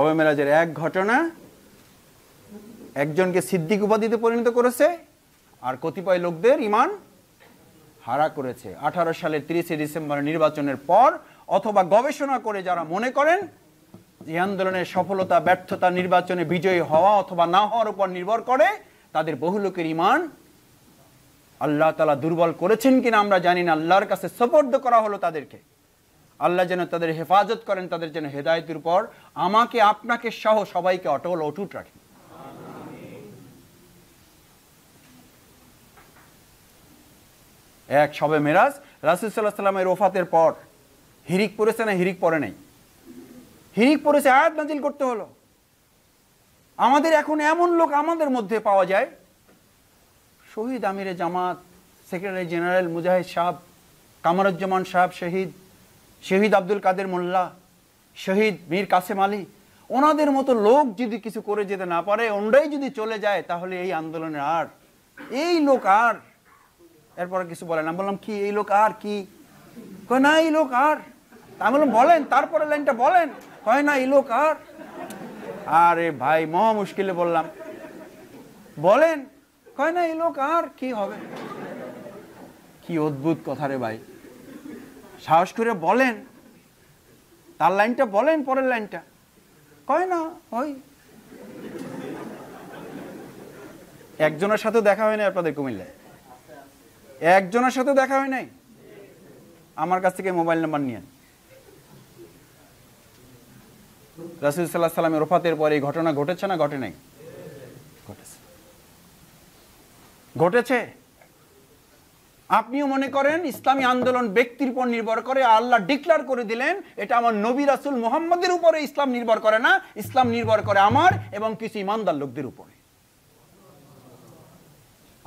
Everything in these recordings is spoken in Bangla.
কবে মেরাজের এক ঘটনা একজনকে সিদ্দিক উপাধিতে পরিণত করেছে আর কতিপয় লোকদের ইমান হারা করেছে আঠারো সালের তিরিশে ডিসেম্বর নির্বাচনের পর অথবা গবেষণা করে যারা মনে করেন এই আন্দোলনের সফলতা ব্যর্থতা নির্বাচনে বিজয়ী হওয়া অথবা না হওয়ার উপর নির্ভর করে তাদের বহু লোকের ইমান আল্লাহ তালা দুর্বল করেছেন কিনা আমরা জানি না আল্লাহর কাছে সপর্দ করা হলো তাদেরকে আল্লাহ যেন তাদের হেফাজত করেন তাদের যেন হেদায়তের পর আমাকে আপনাকে সহ সবাইকে অটল অটুট রাখেন এক সবে মেরাজ সাল্লাহ সাল্লামের ওফাতের পর হিরিক পড়েছে না হিরিক পরে নাই হিরিক পড়েছে আয়াত নাজিল করতে হলো আমাদের এখন এমন লোক আমাদের মধ্যে পাওয়া যায় শহীদ আমিরে জামাত সেক্রেটারি জেনারেল মুজাহিদ সাহেব কামারুজ্জামান সাহেব শহীদ শহীদ আব্দুল কাদের মোল্লা শহীদ মীর কাসেম আলী ওনাদের মতো লোক যদি কিছু করে যেতে না পারে ওনরাই যদি চলে যায় তাহলে এই আন্দোলনের আর এই লোক আর এরপরে কিছু বলেন আমি বললাম কি এই লোক আর কি কয় না এই লোক আর আমি বললাম বলেন তারপরে লাইনটা বলেন কয় না এই লোক আর আরে ভাই মহা মুশকিলে বললাম বলেন কয় না এই লোক আর কি হবে কি অদ্ভুত কথা রে ভাই সাহস করে বলেন তার লাইনটা বলেন পরের লাইনটা কয় না ওই একজনের সাথে দেখা হয়নি আপনাদের কুমিল্লায় একজনের সাথে দেখা হয় নাই আমার কাছ থেকে মোবাইল নাম্বার নিয়েন রাসুল সাল্লাহ সাল্লামের ওফাতের পরে এই ঘটনা ঘটেছে না ঘটে নাই ঘটেছে ঘটেছে আপনিও মনে করেন ইসলামী আন্দোলন ব্যক্তির উপর নির্ভর করে আল্লাহ ডিক্লার করে দিলেন এটা আমার নবী রাসুল মোহাম্মদের উপরে ইসলাম নির্ভর করে না ইসলাম নির্ভর করে আমার এবং কিছু ইমানদার লোকদের উপরে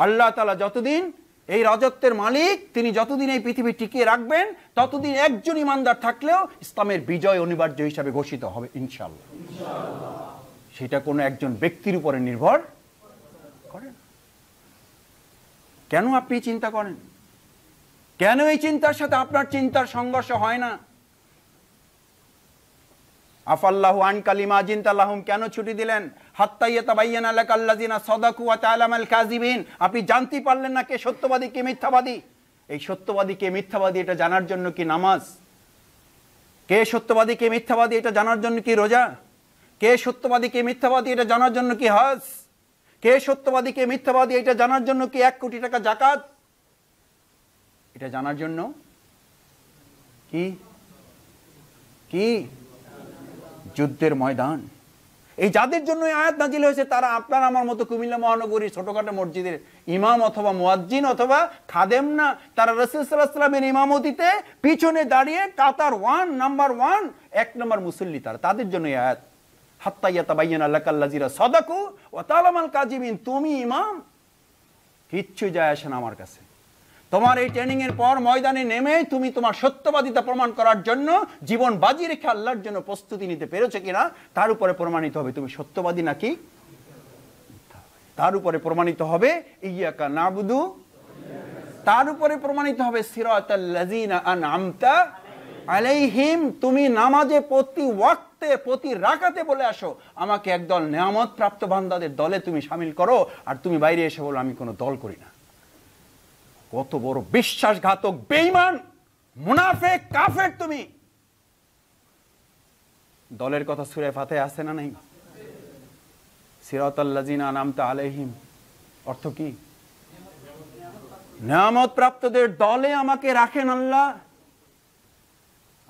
আল্লাহ তালা যতদিন এই রাজত্বের মালিক তিনি যতদিন এই পৃথিবী টিকিয়ে রাখবেন ততদিন একজন ইমানদার থাকলেও ইসলামের বিজয় অনিবার্য হিসাবে ঘোষিত হবে ইনশাল্লাহ সেটা কোনো একজন ব্যক্তির উপরে নির্ভর করেন কেন আপনি চিন্তা করেন কেন এই চিন্তার সাথে আপনার চিন্তার সংঘর্ষ হয় না আফাল্লাহ আনকালিমা জিন্তাল্লাহম কেন ছুটি দিলেন কাজিবিন আপনি জানতে পারলেন না কে সত্যবাদী কে মিথ্যাবাদী এই সত্যবাদী কে মিথ্যাবাদী এটা জানার জন্য কি নামাজ কে সত্যবাদী কে মিথ্যাবাদী এটা জানার জন্য কি রোজা কে সত্যবাদী কে মিথ্যাবাদী এটা জানার জন্য কি হজ কে সত্যবাদী কে মিথ্যাবাদী এটা জানার জন্য কি এক কোটি টাকা জাকাত এটা জানার জন্য কি কি যুদ্ধের ময়দান এই যাদের জন্য আয়াত নাজিল হয়েছে তারা আপনার আমার মতো কুমিল্লা মহানগরী ছোটখাটো মসজিদের ইমাম অথবা মুয়াজ্জিন অথবা খাদেম না তারা রসুলামের ইমামতিতে পিছনে দাঁড়িয়ে কাতার ওয়ান নাম্বার ওয়ান এক নম্বর মুসল্লি তারা তাদের জন্য আয়াত হাত্তাইয়া তাবাইয়ান আল্লাহ কাল্লাজিরা সদাকু ও তালামাল কাজিমিন তুমি ইমাম কিচ্ছু যায় আসেন আমার কাছে তোমার এই ট্রেনিং এর পর ময়দানে নেমে তুমি তোমার সত্যবাদিতা প্রমাণ করার জন্য জীবন বাজি রেখে আল্লাহর জন্য প্রস্তুতি নিতে পেরেছো কিনা তার উপরে প্রমাণিত হবে তুমি সত্যবাদী নাকি তার উপরে প্রমাণিত হবে ইয়াকা নাবুদু তার উপরে প্রমাণিত হবে আলাইহিম তুমি নামাজে প্রতি ওয়াক্তে প্রতি রাকাতে বলে আসো আমাকে একদল নেয়ামত প্রাপ্ত বান্দাদের দলে তুমি সামিল করো আর তুমি বাইরে এসে বলো আমি কোনো দল করি না কত বড় বিশ্বাসঘাতক বেইমান মুনাফে কাফের তুমি দলের কথা সুরে ফাতে আছে না নাই সিরাতাল্লাজিনা নামতা আলাইহিম অর্থ কি নিয়ামত প্রাপ্তদের দলে আমাকে রাখেন আল্লাহ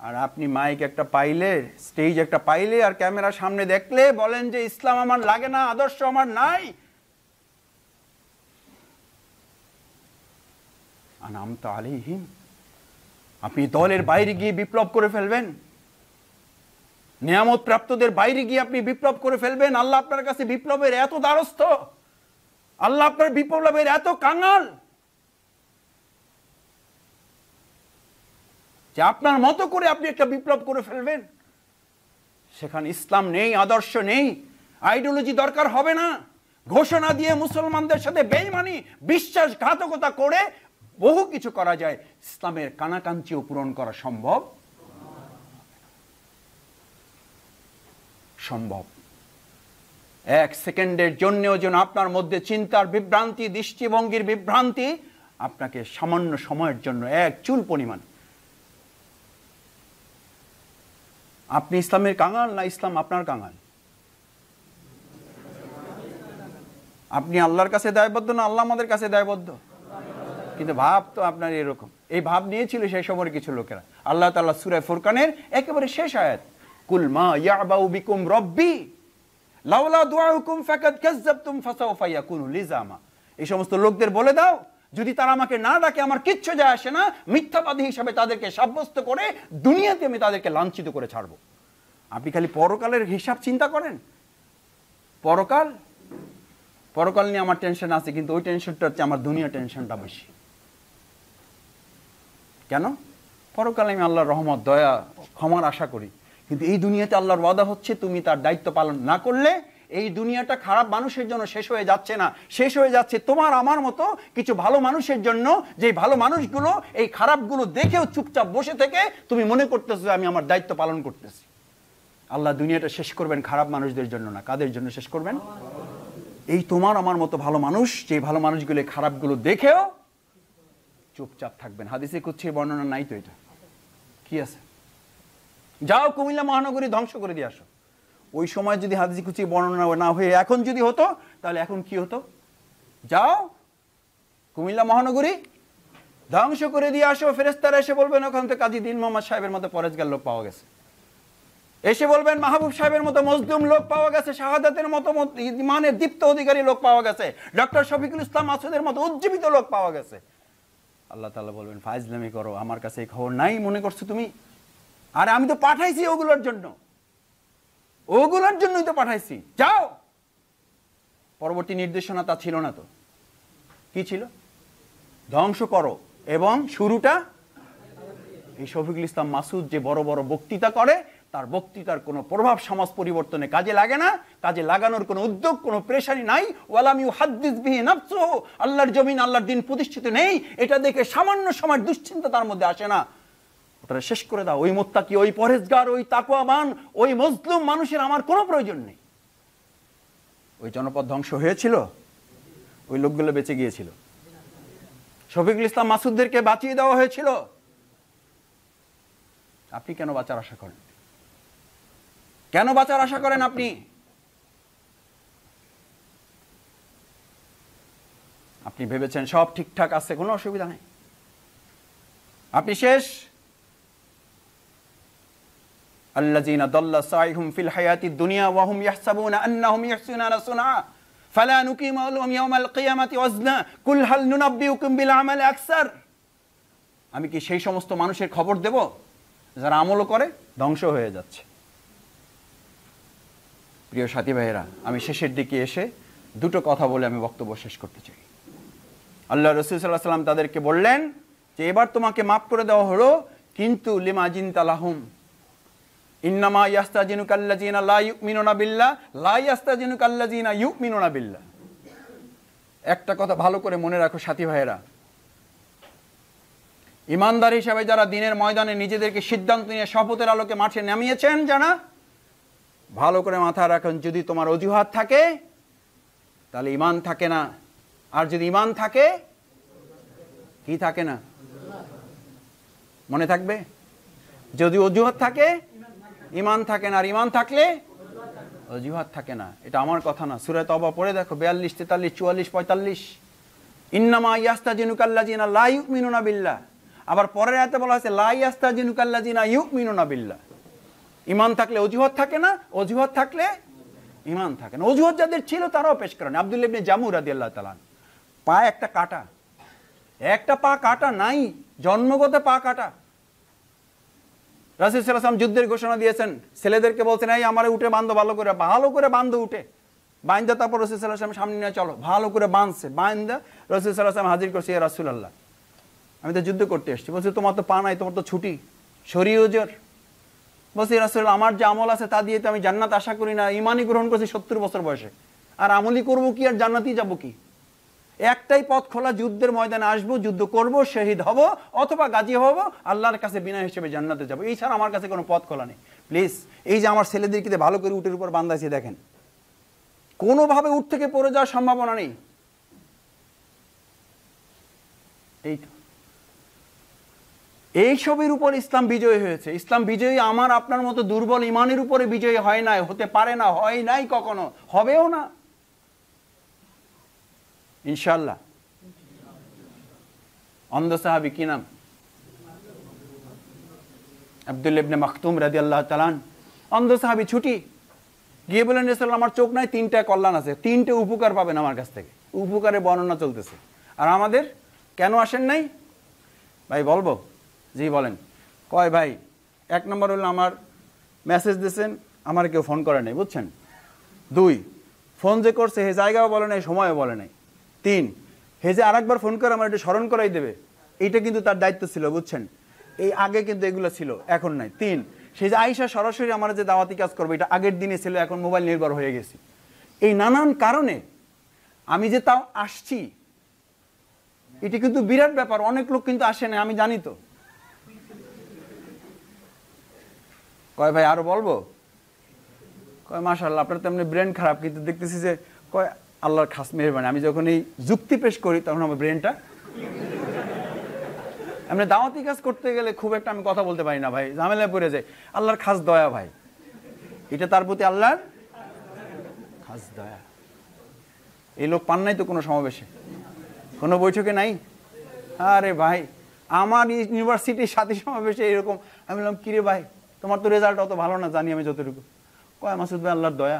আর আপনি মাইক একটা পাইলে স্টেজ একটা পাইলে আর ক্যামেরা সামনে দেখলে বলেন যে ইসলাম আমার লাগে না আদর্শ আমার নাই আনামত আলিহিম আপনি দলের বাইরে গিয়ে বিপ্লব করে ফেলবেন নিয়ামত প্রাপ্তদের বাইরে গিয়ে আপনি বিপ্লব করে ফেলবেন আল্লাহ আপনার কাছে বিপ্লবের এত দ্বারস্থ আল্লাহ আপনার বিপ্লবের এত কাঙাল যে আপনার মতো করে আপনি একটা বিপ্লব করে ফেলবেন সেখানে ইসলাম নেই আদর্শ নেই আইডিওলজি দরকার হবে না ঘোষণা দিয়ে মুসলমানদের সাথে বেইমানি বিশ্বাসঘাতকতা করে বহু কিছু করা যায় ইসলামের কানাকাঞ্চিও পূরণ করা সম্ভব সম্ভব এক সেকেন্ডের জন্যেও যেন আপনার মধ্যে চিন্তার বিভ্রান্তি দৃষ্টিভঙ্গির বিভ্রান্তি আপনাকে সামান্য সময়ের জন্য এক চুল পরিমাণ আপনি ইসলামের কাঙাল না ইসলাম আপনার কাঙাল আপনি আল্লাহর কাছে দায়বদ্ধ না আল্লাহ আমাদের কাছে দায়বদ্ধ কিন্তু ভাব তো আপনার এরকম এই ভাব নিয়েছিল সেই সময়ের কিছু লোকেরা আল্লাহ তাল্লাহ সুরায় ফুরকানের একেবারে শেষ আয়াত কুলমা ইয়াবাউ বিকুম রব্বি লাউলা দুআউকুম ফাকাদ কাযযাবতুম ফাসাউফা ইয়াকুনু লিজামা এই সমস্ত লোকদের বলে দাও যদি তারা আমাকে না ডাকে আমার কিচ্ছু যায় আসে না মিথ্যাবাদী হিসাবে তাদেরকে সাব্যস্ত করে দুনিয়াতে আমি তাদেরকে লাঞ্ছিত করে ছাড়বো আপনি খালি পরকালের হিসাব চিন্তা করেন পরকাল পরকাল নিয়ে আমার টেনশন আছে কিন্তু ওই টেনশনটা হচ্ছে আমার দুনিয়া টেনশনটা বেশি কেন পরকালে আমি আল্লাহর রহমত দয়া ক্ষমার আশা করি কিন্তু এই দুনিয়াতে আল্লাহর ওয়াদা হচ্ছে তুমি তার দায়িত্ব পালন না করলে এই দুনিয়াটা খারাপ মানুষের জন্য শেষ হয়ে যাচ্ছে না শেষ হয়ে যাচ্ছে তোমার আমার মতো কিছু ভালো মানুষের জন্য যে ভালো মানুষগুলো এই খারাপগুলো দেখেও চুপচাপ বসে থেকে তুমি মনে করতেছো আমি আমার দায়িত্ব পালন করতেছি আল্লাহ দুনিয়াটা শেষ করবেন খারাপ মানুষদের জন্য না কাদের জন্য শেষ করবেন এই তোমার আমার মতো ভালো মানুষ যে ভালো মানুষগুলো খারাপগুলো দেখেও চুপচাপ থাকবেন হাদিসে কুচ্ছে বর্ণনা নাই তো এটা কি আছে যাও কুমিল্লা মহানগরী ধ্বংস করে দিয়ে আসো ওই সময় যদি হাদিসে কুচি বর্ণনা না হয়ে এখন যদি হতো তাহলে এখন কি হতো যাও কুমিল্লা মহানগরী ধ্বংস করে দিয়ে আসো ফেরেস্তারা এসে বলবেন ওখান থেকে কাজী দিন মোহাম্মদ সাহেবের মতো পরেজগার লোক পাওয়া গেছে এসে বলবেন মাহবুব সাহেবের মতো মজদুম লোক পাওয়া গেছে শাহাদাতের মতো মানে দীপ্ত অধিকারী লোক পাওয়া গেছে ডক্টর শফিকুল ইসলাম আসুদের মতো উজ্জীবিত লোক পাওয়া গেছে আল্লাহ তালা বলবেন ফাইজলামি করো আমার কাছে এই খবর নাই মনে করছো তুমি আরে আমি তো পাঠাইছি ওগুলোর জন্য ওগুলোর জন্যই তো পাঠাইছি যাও পরবর্তী নির্দেশনা তা ছিল না তো কি ছিল ধ্বংস করো এবং শুরুটা এই শফিকুল ইসলাম মাসুদ যে বড় বড় বক্তৃতা করে তার বক্তৃতার কোনো প্রভাব সমাজ পরিবর্তনে কাজে লাগে না কাজে লাগানোর কোনো উদ্যোগ কোনো প্রেশারই নাই ওয়ালাম ইউ হাদ্দিস বিহি নাফস আল্লাহর জমিন আল্লাহর দিন প্রতিষ্ঠিত নেই এটা দেখে সামান্য সময় দুশ্চিন্তা তার মধ্যে আসে না ওটা শেষ করে দাও ওই কি ওই পরেজগার ওই তাকুয়াবান ওই মজলুম মানুষের আমার কোনো প্রয়োজন নেই ওই জনপদ ধ্বংস হয়েছিল ওই লোকগুলো বেঁচে গিয়েছিল শফিকুল ইসলাম মাসুদদেরকে বাঁচিয়ে দেওয়া হয়েছিল আপনি কেন বাঁচার আশা করেন কেন বাঁচার আশা করেন আপনি আপনি ভেবেছেন সব ঠিকঠাক আছে কোনো অসুবিধা নেই আপনি শেষ দুনিয়া ওয়া হুম ইয়াহসাবুনা আন্নাহুম ফালা নুকিমু লাহুম ইয়াওমাল কিয়ামাতি ওয়াজনা কুল হাল নুনাব্বিউকুম বিল আমি কি সেই সমস্ত মানুষের খবর দেব যারা আমলও করে ধ্বংস হয়ে যাচ্ছে প্রিয় সাথী ভাইয়েরা আমি শেষের দিকে এসে দুটো কথা বলে আমি বক্তব্য শেষ করতে চাই আল্লাহ রসুল সাল্লাহ সাল্লাম তাদেরকে বললেন যে এবার তোমাকে মাফ করে দেওয়া হলো কিন্তু তালাহুম ইন্নামা ইয়াস্তা জিনা লা ইউক মিনোনা বিল্লা লা ইয়াস্তা জিনুকাল্লা জিনা ইউক মিনোনা বিল্লা একটা কথা ভালো করে মনে রাখো সাথী ভাইয়েরা ইমানদার হিসাবে যারা দিনের ময়দানে নিজেদেরকে সিদ্ধান্ত নিয়ে শপথের আলোকে মাঠে নামিয়েছেন জানা ভালো করে মাথায় রাখুন যদি তোমার অজুহাত থাকে তাহলে ইমান থাকে না আর যদি ইমান থাকে কি থাকে না মনে থাকবে যদি অজুহাত থাকে ইমান থাকে না আর ইমান থাকলে অজুহাত থাকে না এটা আমার কথা না সুরে তবা পড়ে দেখো বিয়াল্লিশ তেতাল্লিশ চুয়াল্লিশ পঁয়তাল্লিশ ইন্নামা ইয়াস্তা জিনুকাল্লা জিনা লাইক মিনুনা বিল্লা আবার পরের হাতে বলা হয়েছে লাই ইয়াস্তা জিনুকাল্লা জিনা ইউক মিনুনা বিল্লা ইমান থাকলে অজুহাত থাকে না অজুহাত থাকলে ইমান থাকে না অজুহাত যাদের ছিল তারাও পেশ করেন আবদুল্লা ইবনে জামু রাদি আল্লাহ তালান পা একটা কাটা একটা পা কাটা নাই জন্মগত পা কাটা রাসুল সাল্লাম যুদ্ধের ঘোষণা দিয়েছেন ছেলেদেরকে বলছেন এই আমার উঠে বান্ধো ভালো করে ভালো করে বান্ধো উঠে বাইন্দা তারপর রসুল সাল্লাহাম সামনে নিয়ে চলো ভালো করে বাঁধছে বাইন্দা রসুল সাল্লাহাম হাজির করছে রাসুল আল্লাহ আমি তো যুদ্ধ করতে এসেছি বলছি তোমার তো পা নাই তোমার তো ছুটি শরীয় ওজোর বলছি রাসুল আমার যে আমল আছে তা দিয়ে তো আমি জান্নাত আশা করি না ইমানই গ্রহণ করছি সত্তর বছর বয়সে আর আমলি করব কি আর জান্নাতই যাব কি একটাই পথ খোলা যুদ্ধের ময়দানে আসবো যুদ্ধ করব শহীদ হব অথবা গাজী হব আল্লাহর কাছে বিনা হিসেবে জান্নাতে যাবো এই ছাড়া আমার কাছে কোনো পথ খোলা নেই প্লিজ এই যে আমার ছেলেদেরকে ভালো করে উঠের উপর বান্ধাইছে দেখেন কোনোভাবে উঠ থেকে পড়ে যাওয়ার সম্ভাবনা নেই এই তো এইসবের উপর ইসলাম বিজয়ী হয়েছে ইসলাম বিজয়ী আমার আপনার মতো দুর্বল ইমানের উপরে বিজয়ী হয় নাই হতে পারে না হয় নাই কখনো হবেও না ইনশাল্লাহ অন্ধ সাহাবি কি নাম আব্দুল ইবনে মাখতুম রাজি আল্লাহ তালান অন্ধ সাহাবি ছুটি গিয়ে বলেন রেসাল আমার চোখ নাই তিনটা কল্যাণ আছে তিনটে উপকার পাবেন আমার কাছ থেকে উপকারে বর্ণনা চলতেছে আর আমাদের কেন আসেন নাই ভাই বলবো জি বলেন কয় ভাই এক নম্বর হলো আমার মেসেজ দিয়েছেন আমার কেউ ফোন করে নাই বুঝছেন দুই ফোন যে করছে হে জায়গাও বলে নাই সময়ও বলে নাই তিন হে যে আরেকবার ফোন করে আমার এটা স্মরণ করাই দেবে এইটা কিন্তু তার দায়িত্ব ছিল বুঝছেন এই আগে কিন্তু এগুলো ছিল এখন নাই তিন সে যে আইসা সরাসরি আমার যে দাওয়াতি কাজ করবে এটা আগের দিনে ছিল এখন মোবাইল নির্ভর হয়ে গেছি এই নানান কারণে আমি যে তাও আসছি এটা কিন্তু বিরাট ব্যাপার অনেক লোক কিন্তু আসে না আমি জানি তো কয় ভাই আরো বলবো কয় মাশাল্লাহ আপনার তেমনি ব্রেন খারাপ কিন্তু দেখতেছি যে কয় আল্লাহর খাস মেহরবানি আমি যখন এই যুক্তি পেশ করি তখন আমার ব্রেনটা এমনি দাওয়াতি কাজ করতে গেলে খুব একটা আমি কথা বলতে পারি না ভাই ঝামেলায় পড়ে যায় আল্লাহর খাস দয়া ভাই এটা তার প্রতি আল্লাহর খাস দয়া এই লোক পান নাই তো কোনো সমাবেশে কোনো বৈঠকে নাই আরে ভাই আমার ইউনিভার্সিটির সাথে সমাবেশে এরকম আমি বললাম কিরে ভাই তোমার তো রেজাল্ট অত ভালো না জানি আমি যতটুকু কয় মাসুদ ভাই আল্লাহর দয়া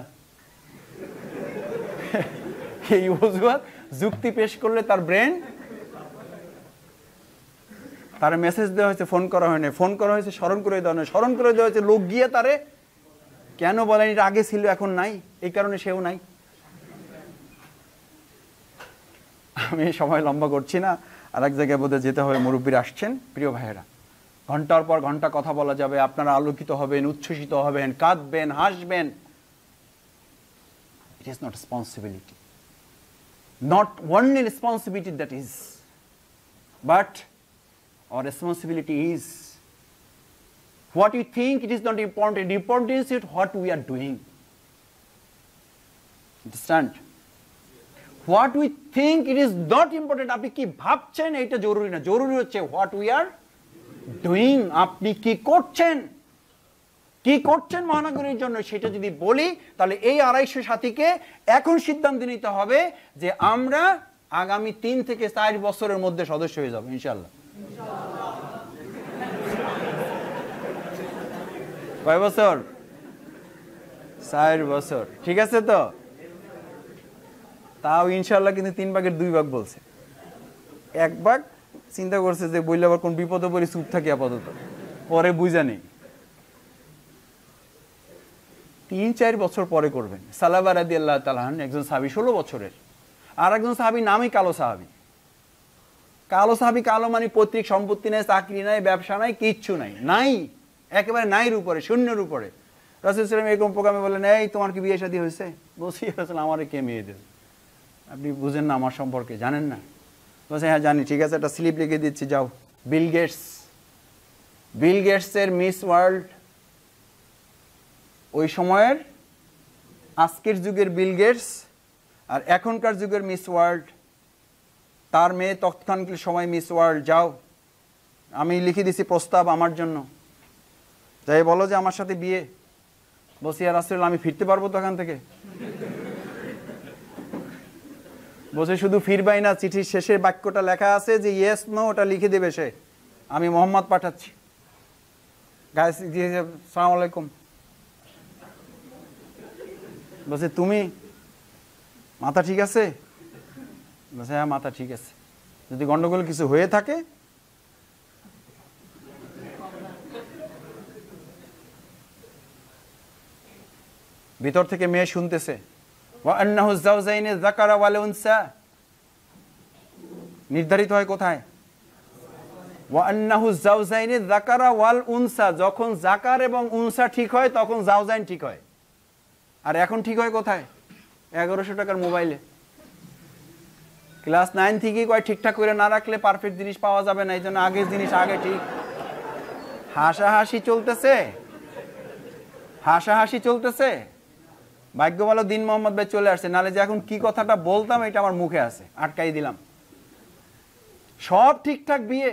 এই অজুহাত যুক্তি পেশ করলে তার ব্রেন তার মেসেজ দেওয়া হয়েছে ফোন করা হয়নি ফোন করা হয়েছে স্মরণ করে দেওয়া হয়নি স্মরণ করে দেওয়া হয়েছে লোক গিয়ে তারে কেন বলেন এটা আগে ছিল এখন নাই এই কারণে সেও নাই আমি সময় লম্বা করছি না আর এক জায়গায় বোধহয় যেতে হবে মুরব্বীর আসছেন প্রিয় ভাইয়েরা ঘন্টার পর ঘন্টা কথা বলা যাবে আপনারা আলোকিত হবেন উচ্ছ্বসিত হবেন কাঁদবেন হাসবেন it is not responsibility not only responsibility that is but our responsibility is what we think it is not important important is it what we are doing understand what we think it is not important আপনি কি ভাবছেন এটা জরুরি না জরুরি হচ্ছে what we are ডুইং আপনি কি করছেন কি করছেন মহানগরীর জন্য সেটা যদি বলি তাহলে এই আড়াইশো সাথীকে এখন সিদ্ধান্ত নিতে হবে যে আমরা আগামী তিন থেকে চার বছরের মধ্যে সদস্য হয়ে যাবো ইনশাল্লাহ কয় বছর চার বছর ঠিক আছে তো তাও ইনশাল্লাহ কিন্তু তিন ভাগের দুই ভাগ বলছে এক ভাগ চিন্তা করছে যে বইলে আবার কোন বিপদে পড়ে চুপ থাকি আপাতত পরে বুঝা নেই তিন চার বছর পরে করবেন সালাবা রাদি আল্লাহ তালাহান একজন সাহাবি ষোলো বছরের আর একজন সাহাবি নামই কালো সাহাবি কালো সাহাবি কালো মানে পৈতৃক সম্পত্তি নাই চাকরি নাই ব্যবসা নাই কিচ্ছু নাই নাই একেবারে নাইর উপরে শূন্যের উপরে রাসুল ইসলাম এরকম প্রোগ্রামে বললেন এই তোমার কি বিয়ে শাদী হয়েছে বসিয়ে রাসুল আমারে কে মেয়ে দেবে আপনি বুঝেন না আমার সম্পর্কে জানেন না বলছে হ্যাঁ জানি ঠিক আছে একটা স্লিপ লিখে দিচ্ছি যাও বিল গেটস বিল গেটসের মিস ওয়ার্ল্ড ওই সময়ের আজকের যুগের বিল গেটস আর এখনকার যুগের মিস ওয়ার্ল্ড তার মেয়ে তৎক্ষণিক সময় মিস ওয়ার্ল্ড যাও আমি লিখে দিছি প্রস্তাব আমার জন্য যাই বলো যে আমার সাথে বিয়ে বসিয়া রাসুল আমি ফিরতে পারবো তো এখান থেকে বসে শুধু ফিরবাই না চিঠির শেষের বাক্যটা লেখা আছে যে ইয়েস নো ওটা লিখে দেবে সে আমি মোহাম্মদ পাঠাচ্ছি সালাম আলাইকুম বলছে তুমি মাথা ঠিক আছে বলছে হ্যাঁ মাথা ঠিক আছে যদি গন্ডগোল কিছু হয়ে থাকে ভিতর থেকে মেয়ে শুনতেছে ওয়ান্নাহু জাউজাইনে জাকারা ওয়াল উনসা নির্ধারিত হয় কোথায় ওয়ান্নাহু জাউজাইনে জাকারা ওয়াল উনসা যখন জাকার এবং উনসা ঠিক হয় তখন জাউজাইন ঠিক হয় আর এখন ঠিক হয় কোথায় এগারোশো টাকার মোবাইলে ক্লাস নাইন থেকেই কয় ঠিকঠাক করে না রাখলে পারফেক্ট জিনিস পাওয়া যাবে না এই জন্য আগের জিনিস আগে ঠিক হাসাহাসি চলতেছে হাসাহাসি চলতেছে ভাগ্য ভালো দিন মোহাম্মদ ভাই চলে আসছে নাহলে যে এখন কি কথাটা বলতাম এটা আমার মুখে আছে আটকাই দিলাম সব ঠিকঠাক বিয়ে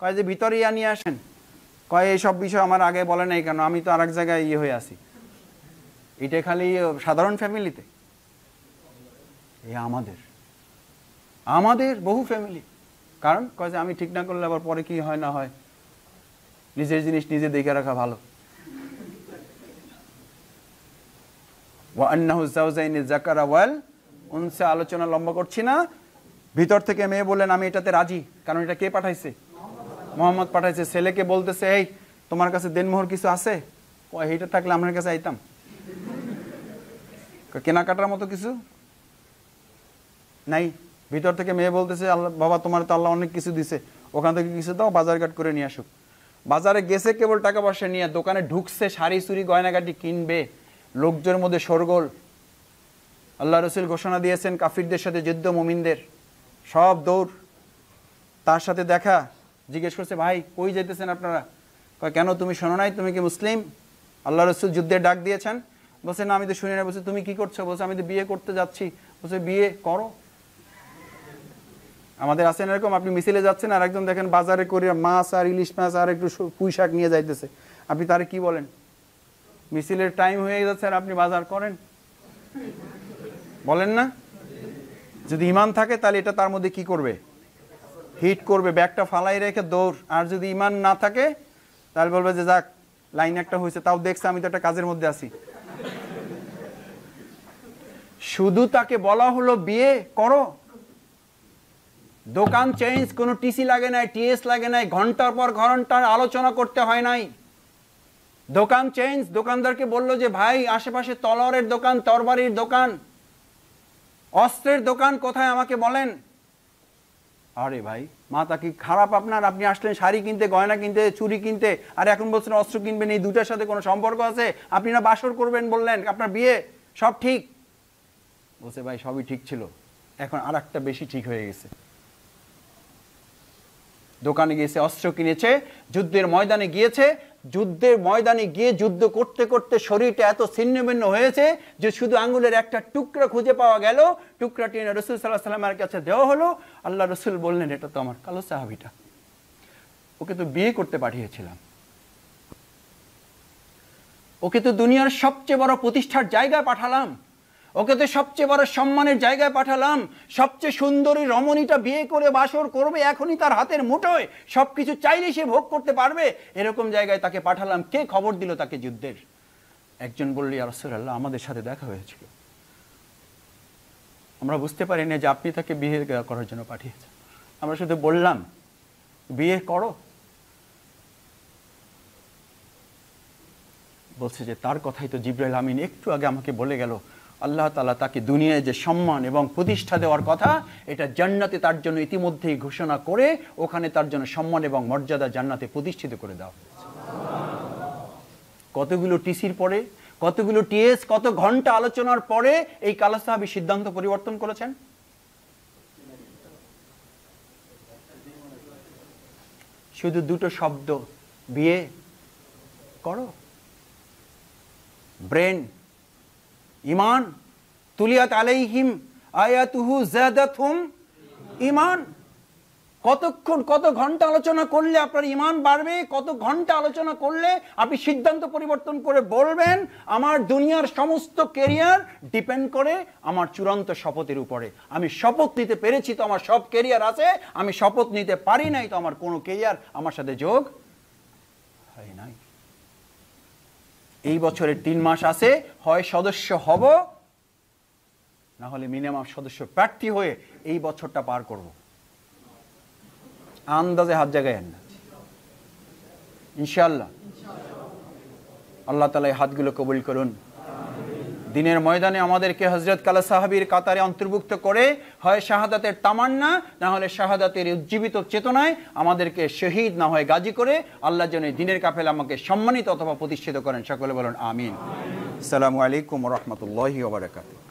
কয় যে ভিতরে ইয়া নিয়ে আসেন কয় এইসব বিষয় আমার আগে বলে নাই কেন আমি তো আর এক জায়গায় ইয়ে হয়ে আছি এটা খালি সাধারণ ফ্যামিলিতে এ আমাদের আমাদের বহু ফ্যামিলি কারণ কয় যে আমি ঠিক না করলে আবার পরে কি হয় না হয় নিজের জিনিস নিজে দেখে রাখা ভালো উনসে আলোচনা লম্বা করছি না ভিতর থেকে মেয়ে বললেন আমি এটাতে রাজি কারণ এটা কে পাঠাইছে মোহাম্মদ পাঠাইছে ছেলেকে বলতেছে এই তোমার কাছে দেনমোহর কিছু আছে এইটা থাকলে আমার কাছে আইতাম কেনাকাটার মতো কিছু নাই ভিতর থেকে মেয়ে বলতেছে আল্লাহ বাবা তোমার তো আল্লাহ অনেক কিছু দিছে ওখান থেকে কিছু দাও বাজারঘাট করে নিয়ে আসুক বাজারে গেছে কেবল টাকা পয়সা নিয়ে দোকানে ঢুকছে শাড়ি চুরি গয়নাগাটি কিনবে লোকজনের মধ্যে সরগোল আল্লাহ রসুল ঘোষণা দিয়েছেন কাফিরদের সাথে যুদ্ধ মুমিনদের সব দৌড় তার সাথে দেখা জিজ্ঞেস করছে ভাই কই যেতেছেন আপনারা কয় কেন তুমি শোনো নাই তুমি কি মুসলিম আল্লাহ রসুল যুদ্ধের ডাক দিয়েছেন বলছে না আমি তো শুনি না বলছে তুমি কি করছো বলছে আমি তো বিয়ে করতে যাচ্ছি বলছে বিয়ে করো আমাদের আছেন এরকম আপনি মিছিলে যাচ্ছেন আর একজন দেখেন বাজারে করে মাছ আর ইলিশ মাছ আর একটু পুঁই শাক নিয়ে যাইতেছে আপনি তারে কি বলেন মিছিলের টাইম হয়ে যাচ্ছে আর আপনি বাজার করেন বলেন না যদি ইমান থাকে তাহলে এটা তার মধ্যে কি করবে হিট করবে ব্যাগটা ফালাই রেখে দৌড় আর যদি ইমান না থাকে তাহলে বলবে যে যাক লাইন একটা হয়েছে তাও দেখছে আমি তো একটা কাজের মধ্যে আছি শুধু তাকে বলা হলো বিয়ে করো দোকান চেঞ্জ কোনো টিসি লাগে নাই টিএস লাগে নাই ঘন্টার পর ঘন্টার আলোচনা করতে হয় নাই দোকান চেঞ্জ দোকানদারকে বলল যে ভাই আশেপাশে তলোয়ারের দোকান তরবারির দোকান অস্ত্রের দোকান কোথায় আমাকে বলেন আরে ভাই মাতা কি খারাপ আপনার আপনি আসলেন শাড়ি কিনতে গয়না কিনতে চুরি কিনতে আর এখন বলছেন অস্ত্র কিনবেন এই দুটার সাথে কোনো সম্পর্ক আছে আপনি না বাসর করবেন বললেন আপনার বিয়ে সব ঠিক বলছে ভাই সবই ঠিক ছিল এখন আর একটা বেশি ঠিক হয়ে গেছে দোকানে গিয়েছে অস্ত্র কিনেছে যুদ্ধের ময়দানে গিয়েছে যুদ্ধের ময়দানে গিয়ে যুদ্ধ করতে করতে শরীরটা এত ভিন্ন হয়েছে যে শুধু আঙ্গুলের একটা টুকরো খুঁজে পাওয়া গেল টুকরাটি এনে রসুল সাল্লাহ সাল্লামের কাছে দেওয়া হলো আল্লাহ রসুল বললেন এটা তো আমার কালো সাহাবিটা ওকে তো বিয়ে করতে পাঠিয়েছিলাম ওকে তো দুনিয়ার সবচেয়ে বড় প্রতিষ্ঠার জায়গায় পাঠালাম ওকে তো সবচেয়ে বড় সম্মানের জায়গায় পাঠালাম সবচেয়ে সুন্দরী রমণীটা বিয়ে করে বাসর করবে এখনই তার হাতের মুঠোয় সব কিছু চাইলে সে ভোগ করতে পারবে এরকম জায়গায় তাকে পাঠালাম কে খবর দিল তাকে যুদ্ধের একজন বললি আল্লাহ আমাদের সাথে দেখা হয়েছিল আমরা বুঝতে পারি না যে আপনি তাকে বিয়ে করার জন্য পাঠিয়েছেন আমরা শুধু বললাম বিয়ে করো বলছে যে তার কথাই তো জিব্রাইল আমিন একটু আগে আমাকে বলে গেল আল্লাহ তালা তাকে দুনিয়ায় যে সম্মান এবং প্রতিষ্ঠা দেওয়ার কথা এটা জান্নাতে তার জন্য ইতিমধ্যেই ঘোষণা করে ওখানে তার জন্য সম্মান এবং মর্যাদা জান্নাতে প্রতিষ্ঠিত করে দেওয়া কতগুলো টিসির পরে কতগুলো টিএস কত ঘন্টা আলোচনার পরে এই কালা সাহাবি সিদ্ধান্ত পরিবর্তন করেছেন শুধু দুটো শব্দ বিয়ে করো ব্রেন ইমান তুলিয়াত আলাইহিম আয়াতুহু জাদাতহুম ইমান কতক্ষণ কত ঘন্টা আলোচনা করলে আপনার ইমান বাড়বে কত ঘন্টা আলোচনা করলে আপনি সিদ্ধান্ত পরিবর্তন করে বলবেন আমার দুনিয়ার সমস্ত কেরিয়ার ডিপেন্ড করে আমার চূড়ান্ত শপথের উপরে আমি শপথ নিতে পেরেছি তো আমার সব কেরিয়ার আছে আমি শপথ নিতে পারি নাই তো আমার কোনো কেরিয়ার আমার সাথে যোগ হয় নাই এই বছরের তিন মাস আছে হয় সদস্য হব না হলে মিনিমাম সদস্য প্রার্থী হয়ে এই বছরটা পার করব আন্দাজে হাত জায়গায় না ইনশাল্লাহ আল্লাহ তালা এই হাতগুলো কবুল করুন দিনের ময়দানে আমাদেরকে হজরত কালা সাহাবির কাতারে অন্তর্ভুক্ত করে হয় শাহাদাতের তামান্না না হলে শাহাদাতের উজ্জীবিত চেতনায় আমাদেরকে শহীদ না হয় গাজী করে আল্লাহ যেন দিনের কাফেল আমাকে সম্মানিত অথবা প্রতিষ্ঠিত করেন সকলে বলেন আমিন আসসালামু আলাইকুম রহমতুল্লাহ